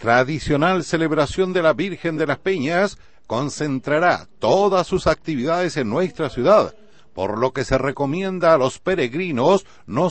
tradicional celebración de la Virgen de las Peñas concentrará todas sus actividades en nuestra ciudad, por lo que se recomienda a los peregrinos no